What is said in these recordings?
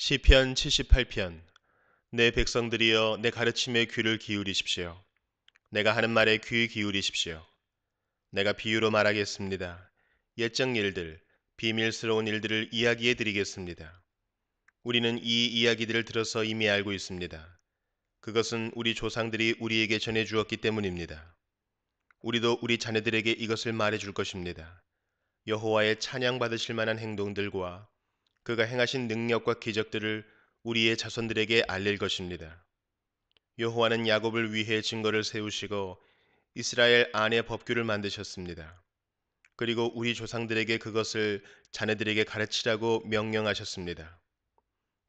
시편 78편 내 백성들이여 내 가르침에 귀를 기울이십시오. 내가 하는 말에 귀 기울이십시오. 내가 비유로 말하겠습니다. 옛적 일들, 비밀스러운 일들을 이야기해 드리겠습니다. 우리는 이 이야기들을 들어서 이미 알고 있습니다. 그것은 우리 조상들이 우리에게 전해 주었기 때문입니다. 우리도 우리 자녀들에게 이것을 말해 줄 것입니다. 여호와의 찬양 받으실 만한 행동들과 그가 행하신 능력과 기적들을 우리의 자손들에게 알릴 것입니다. 여호와는 야곱을 위해 증거를 세우시고 이스라엘 안에 법규를 만드셨습니다. 그리고 우리 조상들에게 그것을 자녀들에게 가르치라고 명령하셨습니다.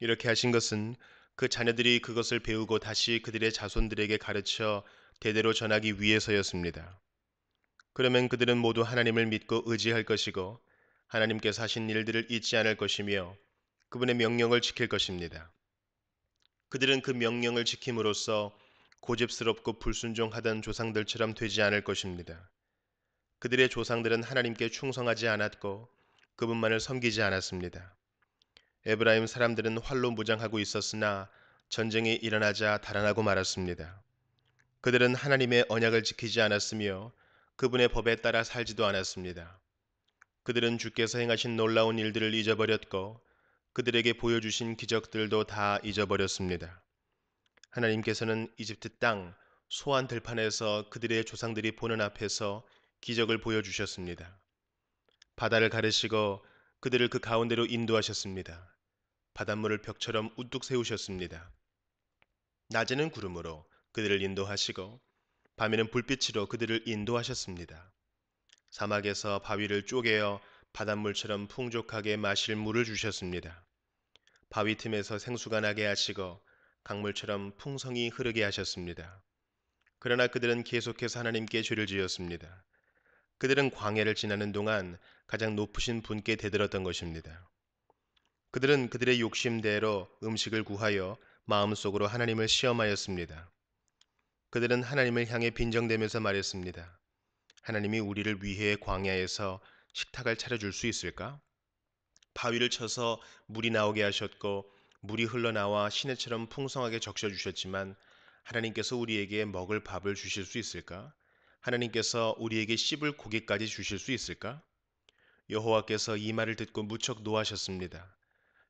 이렇게 하신 것은 그 자녀들이 그것을 배우고 다시 그들의 자손들에게 가르쳐 대대로 전하기 위해서였습니다. 그러면 그들은 모두 하나님을 믿고 의지할 것이고 하나님께서 하신 일들을 잊지 않을 것이며 그분의 명령을 지킬 것입니다. 그들은 그 명령을 지킴으로써 고집스럽고 불순종하던 조상들처럼 되지 않을 것입니다. 그들의 조상들은 하나님께 충성하지 않았고 그분만을 섬기지 않았습니다. 에브라임 사람들은 활로 무장하고 있었으나 전쟁이 일어나자 달아나고 말았습니다. 그들은 하나님의 언약을 지키지 않았으며 그분의 법에 따라 살지도 않았습니다. 그들은 주께서 행하신 놀라운 일들을 잊어버렸고 그들에게 보여주신 기적들도 다 잊어버렸습니다. 하나님께서는 이집트 땅 소환 들판에서 그들의 조상들이 보는 앞에서 기적을 보여주셨습니다. 바다를 가르시고 그들을 그 가운데로 인도하셨습니다. 바닷물을 벽처럼 우뚝 세우셨습니다. 낮에는 구름으로 그들을 인도하시고 밤에는 불빛으로 그들을 인도하셨습니다. 사막에서 바위를 쪼개어 바닷물처럼 풍족하게 마실 물을 주셨습니다. 바위 틈에서 생수가 나게 하시고 강물처럼 풍성히 흐르게 하셨습니다. 그러나 그들은 계속해서 하나님께 죄를 지었습니다. 그들은 광야를 지나는 동안 가장 높으신 분께 대들었던 것입니다. 그들은 그들의 욕심대로 음식을 구하여 마음속으로 하나님을 시험하였습니다. 그들은 하나님을 향해 빈정대면서 말했습니다. 하나님이 우리를 위해 광야에서 식탁을 차려줄 수 있을까? 바위를 쳐서 물이 나오게 하셨고 물이 흘러나와 시내처럼 풍성하게 적셔주셨지만 하나님께서 우리에게 먹을 밥을 주실 수 있을까? 하나님께서 우리에게 씹을 고기까지 주실 수 있을까? 여호와께서 이 말을 듣고 무척 노하셨습니다.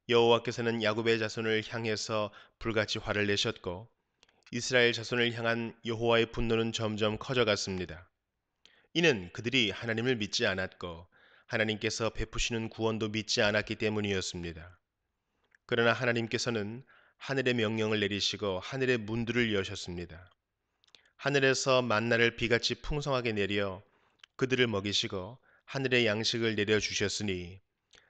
여호와께서는 야곱의 자손을 향해서 불같이 화를 내셨고 이스라엘 자손을 향한 여호와의 분노는 점점 커져갔습니다. 이는 그들이 하나님을 믿지 않았고 하나님께서 베푸시는 구원도 믿지 않았기 때문이었습니다. 그러나 하나님께서는 하늘의 명령을 내리시고 하늘의 문들을 여셨습니다. 하늘에서 만나를 비같이 풍성하게 내려 그들을 먹이시고 하늘의 양식을 내려 주셨으니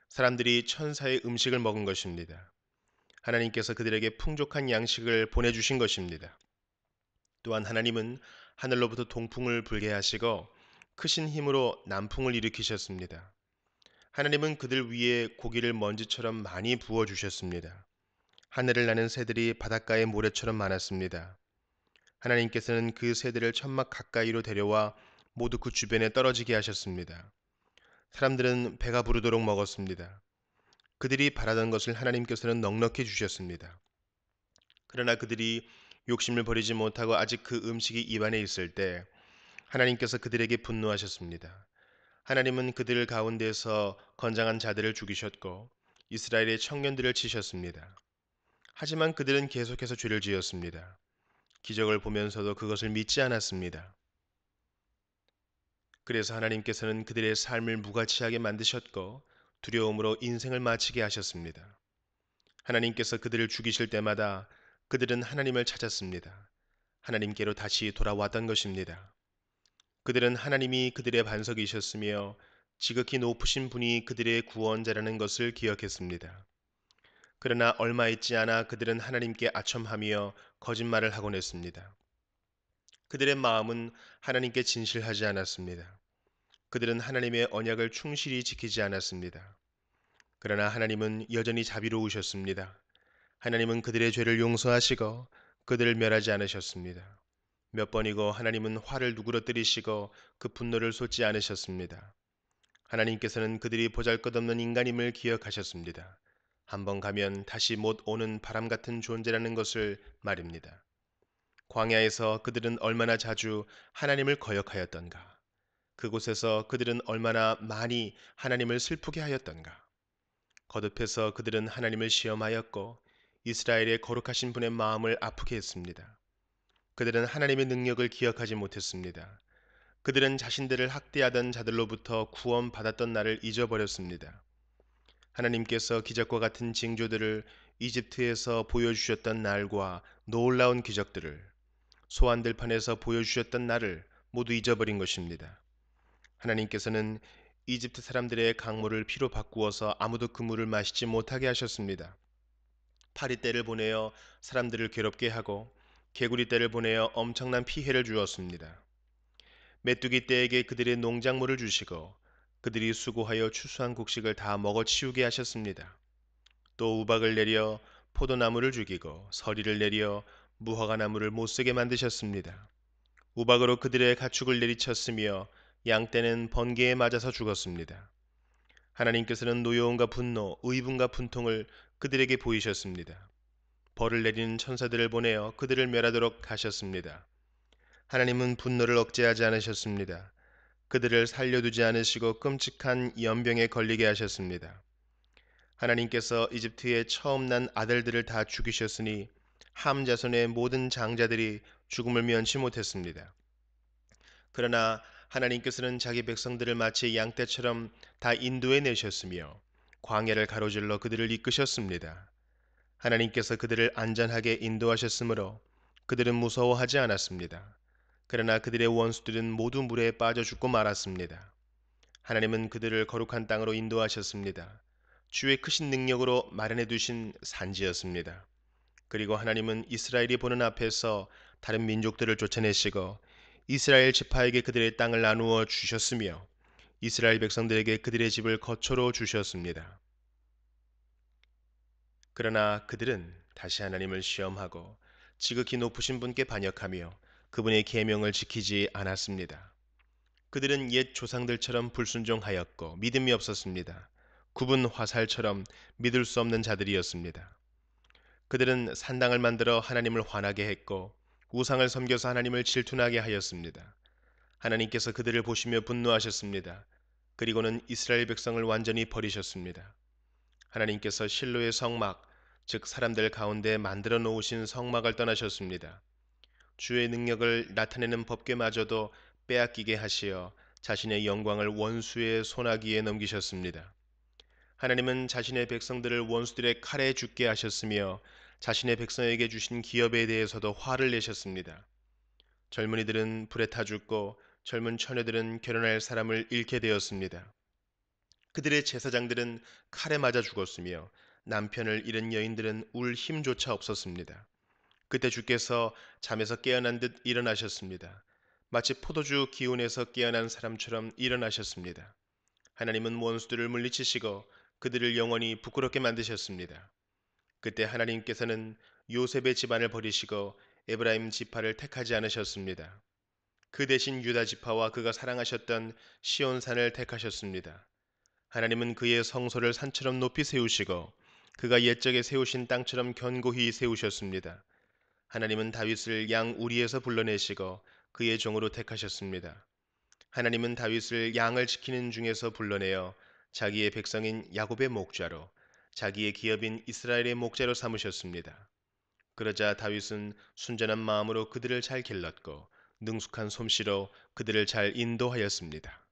사람들이 천사의 음식을 먹은 것입니다. 하나님께서 그들에게 풍족한 양식을 보내주신 것입니다. 또한 하나님은 하늘로부터 동풍을 불게 하시고 크신 힘으로 난풍을 일으키셨습니다. 하나님은 그들 위에 고기를 먼지처럼 많이 부어 주셨습니다. 하늘을 나는 새들이 바닷가의 모래처럼 많았습니다. 하나님께서는 그 새들을 천막 가까이로 데려와 모두 그 주변에 떨어지게 하셨습니다. 사람들은 배가 부르도록 먹었습니다. 그들이 바라던 것을 하나님께서는 넉넉히 주셨습니다. 그러나 그들이 욕심을 버리지 못하고 아직 그 음식이 입안에 있을 때 하나님께서 그들에게 분노하셨습니다. 하나님은 그들 가운데서 건장한 자들을 죽이셨고 이스라엘의 청년들을 치셨습니다. 하지만 그들은 계속해서 죄를 지었습니다. 기적을 보면서도 그것을 믿지 않았습니다. 그래서 하나님께서는 그들의 삶을 무가치하게 만드셨고 두려움으로 인생을 마치게 하셨습니다. 하나님께서 그들을 죽이실 때마다 그들은 하나님을 찾았습니다. 하나님께로 다시 돌아왔던 것입니다. 그들은 하나님이 그들의 반석이셨으며 지극히 높으신 분이 그들의 구원자라는 것을 기억했습니다. 그러나 얼마 있지 않아 그들은 하나님께 아첨하며 거짓말을 하곤 했습니다. 그들의 마음은 하나님께 진실하지 않았습니다. 그들은 하나님의 언약을 충실히 지키지 않았습니다. 그러나 하나님은 여전히 자비로우셨습니다. 하나님은 그들의 죄를 용서하시고 그들을 멸하지 않으셨습니다. 몇 번이고 하나님은 화를 누그러뜨리시고 그 분노를 쏟지 않으셨습니다. 하나님께서는 그들이 보잘것없는 인간임을 기억하셨습니다. 한번 가면 다시 못 오는 바람 같은 존재라는 것을 말입니다. 광야에서 그들은 얼마나 자주 하나님을 거역하였던가. 그곳에서 그들은 얼마나 많이 하나님을 슬프게 하였던가. 거듭해서 그들은 하나님을 시험하였고 이스라엘의 거룩하신 분의 마음을 아프게 했습니다. 그들은 하나님의 능력을 기억하지 못했습니다. 그들은 자신들을 학대하던 자들로부터 구원받았던 날을 잊어버렸습니다. 하나님께서 기적과 같은 징조들을 이집트에서 보여주셨던 날과 놀라운 기적들을 소환들 판에서 보여주셨던 날을 모두 잊어버린 것입니다. 하나님께서는 이집트 사람들의 강물을 피로 바꾸어서 아무도 그 물을 마시지 못하게 하셨습니다. 파리 때를 보내어 사람들을 괴롭게 하고 개구리 떼를 보내어 엄청난 피해를 주었습니다. 메뚜기 떼에게 그들의 농작물을 주시고 그들이 수고하여 추수한 곡식을 다 먹어치우게 하셨습니다. 또 우박을 내려 포도나무를 죽이고 서리를 내려 무화과나무를 못쓰게 만드셨습니다. 우박으로 그들의 가축을 내리쳤으며 양떼는 번개에 맞아서 죽었습니다. 하나님께서는 노여움과 분노, 의분과 분통을 그들에게 보이셨습니다. 벌을 내리는 천사들을 보내어 그들을 멸하도록 하셨습니다. 하나님은 분노를 억제하지 않으셨습니다. 그들을 살려두지 않으시고 끔찍한 연병에 걸리게 하셨습니다. 하나님께서 이집트에 처음 난 아들들을 다 죽이셨으니 함 자손의 모든 장자들이 죽음을 면치 못했습니다. 그러나 하나님께서는 자기 백성들을 마치 양떼처럼 다 인도해 내셨으며 광야를 가로질러 그들을 이끄셨습니다. 하나님께서 그들을 안전하게 인도하셨으므로 그들은 무서워하지 않았습니다. 그러나 그들의 원수들은 모두 물에 빠져 죽고 말았습니다. 하나님은 그들을 거룩한 땅으로 인도하셨습니다. 주의 크신 능력으로 마련해 두신 산지였습니다. 그리고 하나님은 이스라엘이 보는 앞에서 다른 민족들을 쫓아내시고 이스라엘 지파에게 그들의 땅을 나누어 주셨으며 이스라엘 백성들에게 그들의 집을 거처로 주셨습니다. 그러나 그들은 다시 하나님을 시험하고 지극히 높으신 분께 반역하며 그분의 계명을 지키지 않았습니다. 그들은 옛 조상들처럼 불순종하였고 믿음이 없었습니다. 굽은 화살처럼 믿을 수 없는 자들이었습니다. 그들은 산당을 만들어 하나님을 화나게 했고 우상을 섬겨서 하나님을 질투나게 하였습니다. 하나님께서 그들을 보시며 분노하셨습니다. 그리고는 이스라엘 백성을 완전히 버리셨습니다. 하나님께서 실로의 성막, 즉 사람들 가운데 만들어 놓으신 성막을 떠나셨습니다. 주의 능력을 나타내는 법궤마저도 빼앗기게 하시어 자신의 영광을 원수의 손아귀에 넘기셨습니다. 하나님은 자신의 백성들을 원수들의 칼에 죽게 하셨으며 자신의 백성에게 주신 기업에 대해서도 화를 내셨습니다. 젊은이들은 불에 타 죽고 젊은 처녀들은 결혼할 사람을 잃게 되었습니다. 그들의 제사장들은 칼에 맞아 죽었으며 남편을 잃은 여인들은 울 힘조차 없었습니다. 그때 주께서 잠에서 깨어난 듯 일어나셨습니다. 마치 포도주 기운에서 깨어난 사람처럼 일어나셨습니다. 하나님은 원수들을 물리치시고 그들을 영원히 부끄럽게 만드셨습니다. 그때 하나님께서는 요셉의 집안을 버리시고 에브라임 지파를 택하지 않으셨습니다. 그 대신 유다 지파와 그가 사랑하셨던 시온산을 택하셨습니다. 하나님은 그의 성소를 산처럼 높이 세우시고 그가 옛적에 세우신 땅처럼 견고히 세우셨습니다. 하나님은 다윗을 양 우리에서 불러내시고 그의 종으로 택하셨습니다. 하나님은 다윗을 양을 지키는 중에서 불러내어 자기의 백성인 야곱의 목자로 자기의 기업인 이스라엘의 목자로 삼으셨습니다. 그러자 다윗은 순전한 마음으로 그들을 잘 길렀고 능숙한 솜씨로 그들을 잘 인도하였습니다.